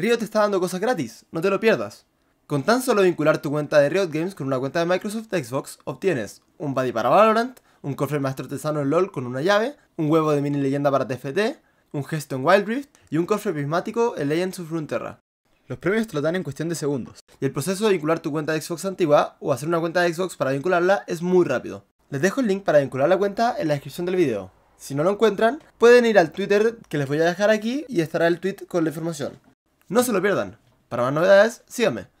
Riot te está dando cosas gratis, no te lo pierdas. Con tan solo vincular tu cuenta de Riot Games con una cuenta de Microsoft Xbox, obtienes un buddy para Valorant, un cofre maestro artesano en LoL con una llave, un huevo de mini leyenda para TFT, un gesto en Wild Rift y un cofre prismático en Legends of Runeterra. Los premios te lo dan en cuestión de segundos. Y el proceso de vincular tu cuenta de Xbox antigua o hacer una cuenta de Xbox para vincularla es muy rápido. Les dejo el link para vincular la cuenta en la descripción del video. Si no lo encuentran, pueden ir al Twitter que les voy a dejar aquí y estará el tweet con la información. No se lo pierdan. Para más novedades, síganme.